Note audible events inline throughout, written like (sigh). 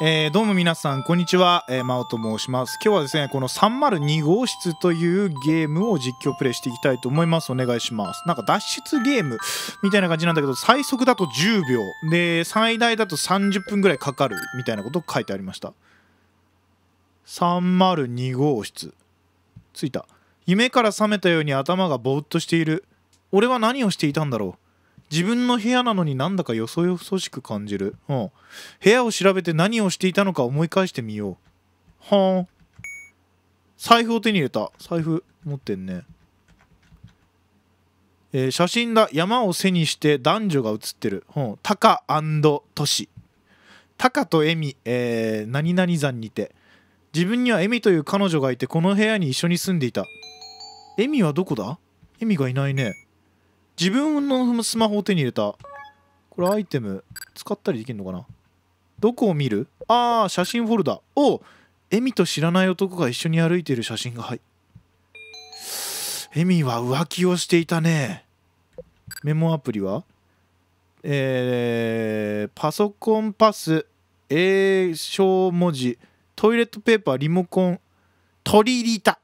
えー、どうも皆さんこんにちは、えー、真央と申します今日はですねこの302号室というゲームを実況プレイしていきたいと思いますお願いしますなんか脱出ゲームみたいな感じなんだけど最速だと10秒で最大だと30分ぐらいかかるみたいなこと書いてありました302号室着いた夢から覚めたように頭がぼーっとしている俺は何をしていたんだろう自分の部屋なのになんだかよそよそしく感じる、うん、部屋を調べて何をしていたのか思い返してみようはあ財布を手に入れた財布持ってんねえー、写真だ山を背にして男女が写ってる、うん、タカトシタカとエミ、えー、何々山にて自分にはエミという彼女がいてこの部屋に一緒に住んでいたエミはどこだエミがいないね自分のスマホを手に入れた。これアイテム使ったりできるのかなどこを見るああ、写真フォルダ。おエミと知らない男が一緒に歩いている写真がはい。エミは浮気をしていたね。メモアプリはえー、パソコンパス、英小文字、トイレットペーパー、リモコン、取り入れた。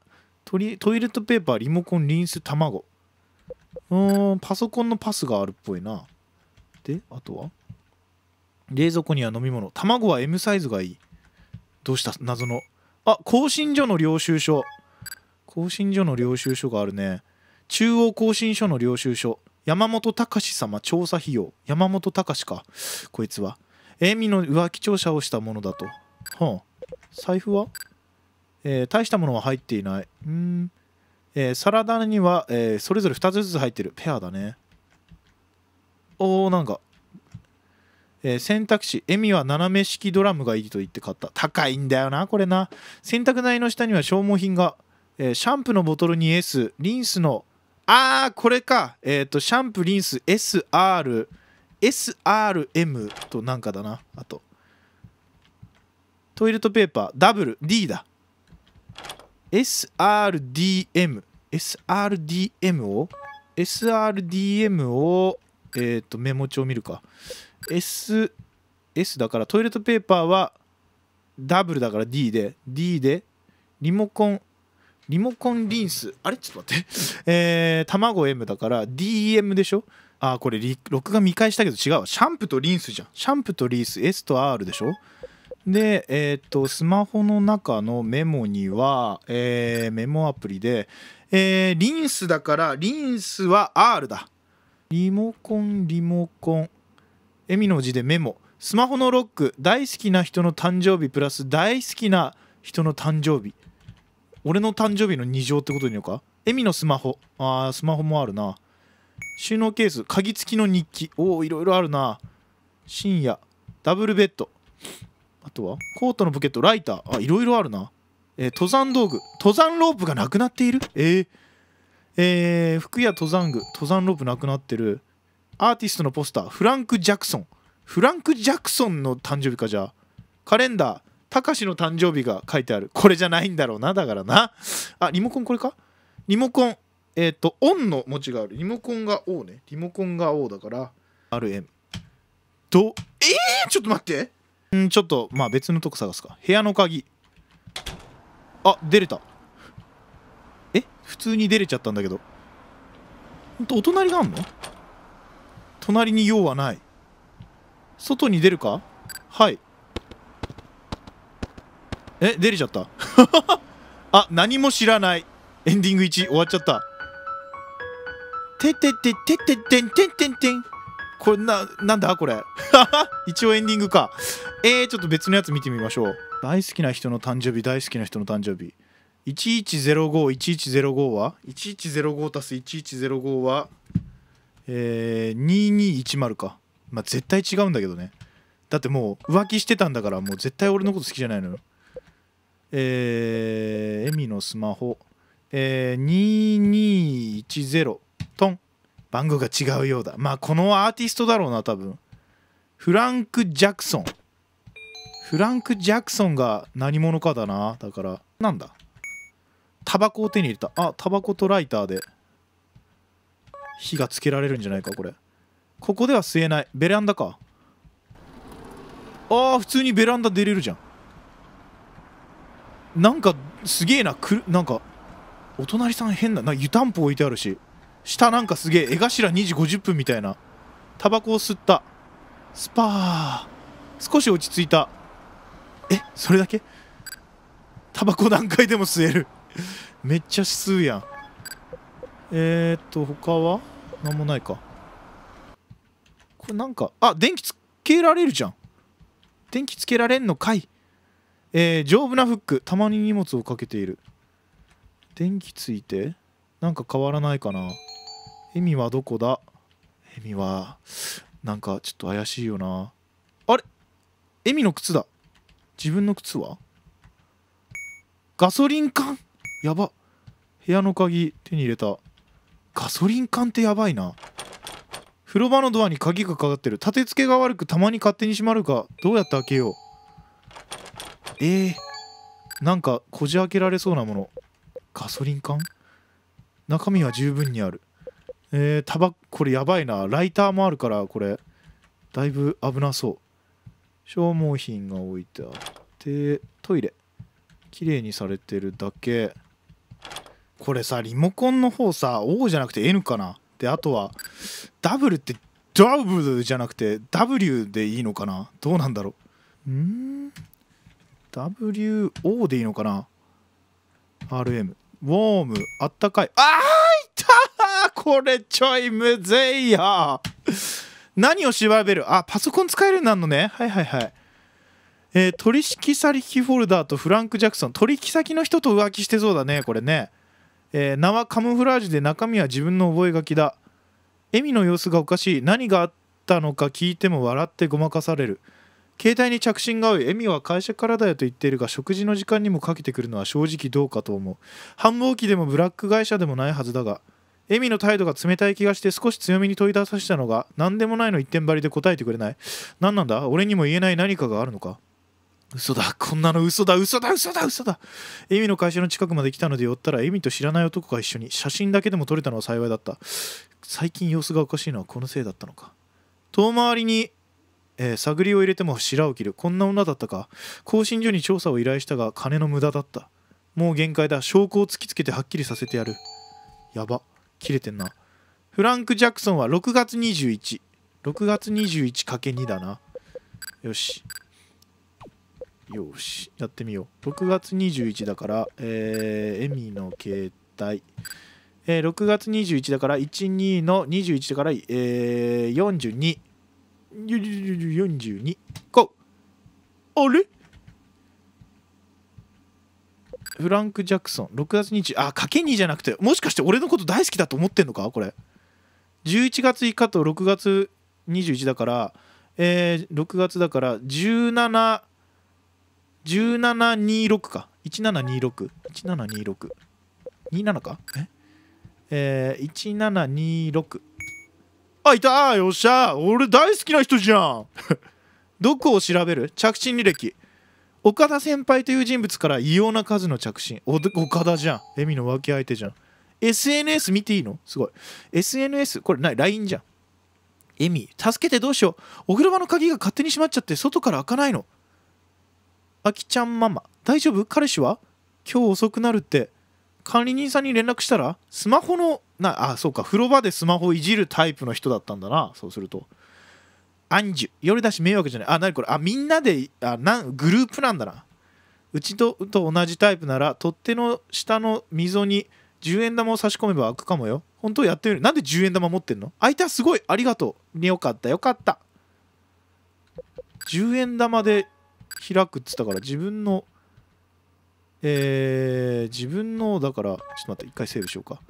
トイレットペーパー、リモコン、リンス、卵。うーん、パソコンのパスがあるっぽいな。で、あとは冷蔵庫には飲み物。卵は M サイズがいい。どうした謎の。あ、更新所の領収書。更新所の領収書があるね。中央更新所の領収書。山本隆様調査費用。山本隆か。こいつは。エミの浮気調査をしたものだと。はあ、財布はえー、大したものは入っていない。うん。えー、サラダには、えー、それぞれ2つずつ入ってるペアだねおーなんか、えー、選択肢エミは斜め式ドラムがいいと言って買った高いんだよなこれな洗濯台の下には消耗品が、えシャンプーのボトルに S リンスのあーこれかえっ、とシャンプーリンス SRSRM となんかだなあとトイレットペーパーダブル D だ SRDM。SRDM を ?SRDM を、えっ、ー、と、メモ帳見るか。S、S だからトイレットペーパーはダブルだから D で、D で、リモコン、リモコンリンス。あれちょっと待って。えー、卵 M だから DM でしょあ、これ、録画見返したけど違うわ。シャンプーとリンスじゃん。シャンプーとリンス、S と R でしょで、えーと、スマホの中のメモには、えー、メモアプリで、えー、リンスだからリンスは R だリモコンリモコンえみの字でメモスマホのロック大好きな人の誕生日プラス大好きな人の誕生日俺の誕生日の2乗ってことでいいのかえみのスマホああ、スマホもあるな収納ケース鍵付きの日記おおいろいろあるな深夜ダブルベッドあとはコートのポケットライターあいろいろあるな、えー、登山道具登山ロープがなくなっているえー、えー、服や登山具登山ロープなくなってるアーティストのポスターフランク・ジャクソンフランク・ジャクソンの誕生日かじゃあカレンダーたかしの誕生日が書いてあるこれじゃないんだろうなだからなあリモコンこれかリモコンえっ、ー、とオンの文字があるリモコンが O ねリモコンが O だから RM とえー、ちょっと待ってんちょっとまあ別のとこ探すか部屋の鍵あ出れたえ普通に出れちゃったんだけどほんとお隣があんの隣に用はない外に出るかはいえ出れちゃった (laughs) あ何も知らないエンディング1終わっちゃったててててててんてんてんてんこれななんだこれ (laughs) 一応エンディングかえー、ちょっと別のやつ見てみましょう大好きな人の誕生日大好きな人の誕生日11051105は1105たす1105はえー、2210かまあ絶対違うんだけどねだってもう浮気してたんだからもう絶対俺のこと好きじゃないのよえー、エミのスマホえー、2210トン番号が違うようだまあこのアーティストだろうな多分フランク・ジャクソンフランク・ジャクソンが何者かだなだからなんだタバコを手に入れたあタバコとライターで火がつけられるんじゃないかこれここでは吸えないベランダかあー普通にベランダ出れるじゃんなんかすげえなくるなんかお隣さん変なな湯たんぽ置いてあるし下なんかすげえ江頭2時50分みたいなタバコを吸ったスパー少し落ち着いたえそれだけタバコ何回でも吸えるめっちゃ吸うやんえー、っと他は何もないかこれなんかあ電気つけられるじゃん電気つけられんのかいえー、丈夫なフックたまに荷物をかけている電気ついてなんか変わらないかなエミはどこだエミはなんかちょっと怪しいよなあれエミの靴だ自分の靴はガソリン缶やば部屋の鍵手に入れたガソリン缶ってやばいな風呂場のドアに鍵がかかってる立て付けが悪くたまに勝手に閉まるかどうやって開けようえー、なんかこじ開けられそうなものガソリン缶中身は十分にあるえー、タバこれやばいなライターもあるからこれだいぶ危なそう消耗品が置いてあってトイレ綺麗にされてるだけこれさリモコンの方さ O じゃなくて N かなであとは W ってダブルじゃなくて W でいいのかなどうなんだろうん ?WO でいいのかな ?RM ウォームあったかいあーいたこれちょいむずいや何を調べるあパソコン使えるようになるのねはいはいはいえー、取引先フォルダーとフランク・ジャクソン取引先の人と浮気してそうだねこれね、えー、名はカムフラージュで中身は自分の覚書だエミの様子がおかしい何があったのか聞いても笑ってごまかされる携帯に着信が合うエミは会社からだよと言っているが食事の時間にもかけてくるのは正直どうかと思う繁忙期でもブラック会社でもないはずだがエミの態度が冷たい気がして少し強めに問い出させたのが何でもないの一点張りで答えてくれない何なんだ俺にも言えない何かがあるのか嘘だこんなの嘘だ嘘だ嘘だ嘘だエミの会社の近くまで来たので寄ったらエミと知らない男が一緒に写真だけでも撮れたのは幸いだった最近様子がおかしいのはこのせいだったのか遠回りに、えー、探りを入れても白を切るこんな女だったか更新所に調査を依頼したが金の無駄だったもう限界だ証拠を突きつけてはっきりさせてやるやば切れてんなフランク・ジャクソンは6月216月 21×2 だなよしよしやってみよう6月21だからえー、エミの携帯えー、6月21だから12の21だから、えー、4242 42あれフランク・ジャクソン6月2日、あかけにじゃなくてもしかして俺のこと大好きだと思ってんのかこれ11月以下と6月21だから、えー、6月だから171726か17261726 27かええー、1726あいたよっしゃ俺大好きな人じゃん (laughs) どこを調べる着信履歴岡田先輩という人物から異様な数の着信岡田じゃんエミの浮気相手じゃん SNS 見ていいのすごい SNS これない LINE じゃんエミ助けてどうしようお風呂場の鍵が勝手に閉まっちゃって外から開かないのあきちゃんママ大丈夫彼氏は今日遅くなるって管理人さんに連絡したらスマホのなあそうか風呂場でスマホいじるタイプの人だったんだなそうするとアンジュ。夜出し迷惑じゃない。あ、なにこれ。あ、みんなで、あ、なんグループなんだな。うちとと同じタイプなら、取っ手の下の溝に10円玉を差し込めば開くかもよ。本当やってみる。なんで10円玉持ってんの相手はすごい。ありがとう。よかった、よかった。10円玉で開くっつったから、自分の、えー、自分の、だから、ちょっと待って、一回セーブしようか。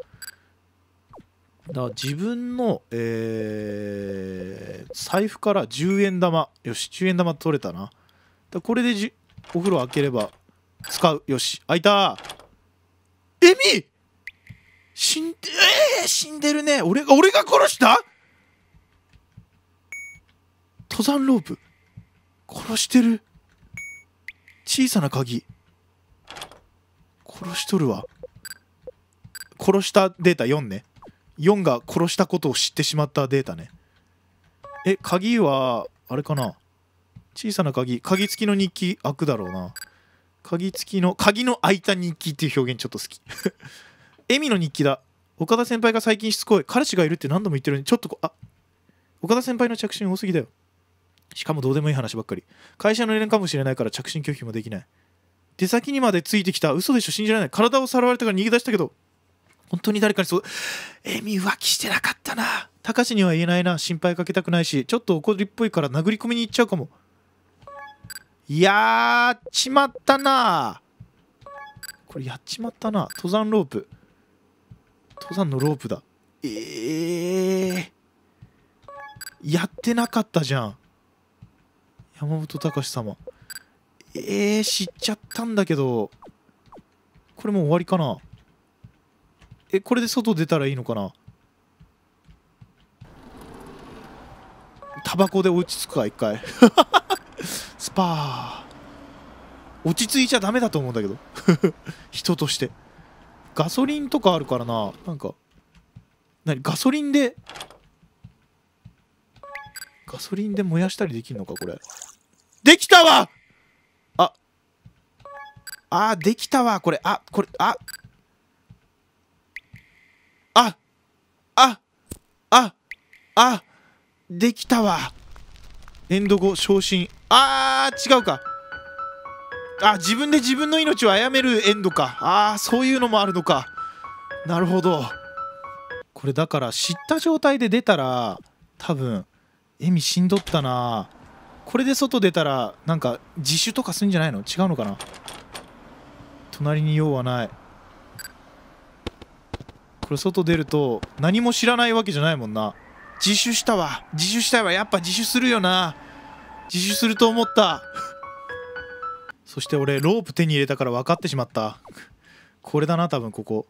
だ自分の、えー、財布から10円玉よし10円玉取れたなだこれでじお風呂開ければ使うよし開いたエミ死んでえー、死んでるね俺が俺が殺した登山ロープ殺してる小さな鍵殺しとるわ殺したデータ4ね4が殺したことを知ってしまったデータねえ鍵はあれかな小さな鍵鍵付きの日記開くだろうな鍵付きの鍵の開いた日記っていう表現ちょっと好きエミ (laughs) の日記だ岡田先輩が最近しつこい彼氏がいるって何度も言ってるのにちょっとあ岡田先輩の着信多すぎだよしかもどうでもいい話ばっかり会社の連絡かもしれないから着信拒否もできない出先にまでついてきた嘘でしょ信じられない体をさらわれたから逃げ出したけど本当に誰かにそう、エミ浮気してなかったな。たかしには言えないな。心配かけたくないし、ちょっと怒りっぽいから殴り込みに行っちゃうかも。いやっちまったな。これやっちまったな。登山ロープ。登山のロープだ。えー。やってなかったじゃん。山本隆様。えー、知っちゃったんだけど。これもう終わりかな。えこれで外出たらいいのかなタバコで落ち着くか一回 (laughs) スパー落ち着いちゃダメだと思うんだけど (laughs) 人としてガソリンとかあるからななんか何ガソリンでガソリンで燃やしたりできるのかこれできたわああできたわこれあこれあああできたわエンド後昇進あー違うかあ自分で自分の命を殺めるエンドかあーそういうのもあるのかなるほどこれだから知った状態で出たら多分エミしんどったなこれで外出たらなんか自首とかすんじゃないの違うのかな隣に用はないこれ外出ると何も知らないわけじゃないもんな自首したわ自首したわやっぱ自首するよな自首すると思ったそして俺ロープ手に入れたから分かってしまったこれだな多分ここ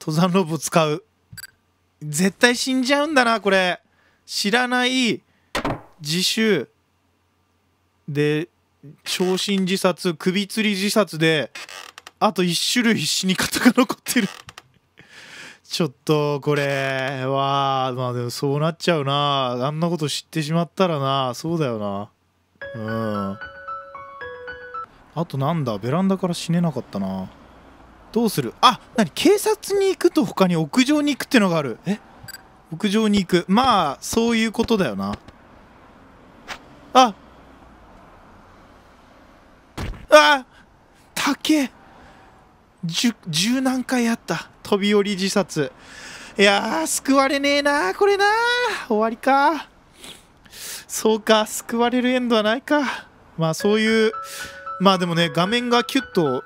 登山ロープを使う絶対死んじゃうんだなこれ知らない自首で焼身自殺首吊り自殺であと1種類死に方が残ってるちょっとこれはまあでもそうなっちゃうなあんなこと知ってしまったらなそうだよなうんあとなんだベランダから死ねなかったなどうするあな何警察に行くと他に屋上に行くってのがあるえ屋上に行くまあそういうことだよなああ竹十十何回あった飛び降り自殺いやー救われねえなーこれな終わりかそうか救われるエンドはないかまあそういうまあでもね画面がキュッと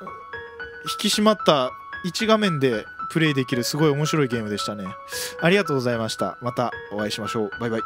引き締まった1画面でプレイできるすごい面白いゲームでしたねありがとうございましたまたお会いしましょうバイバイ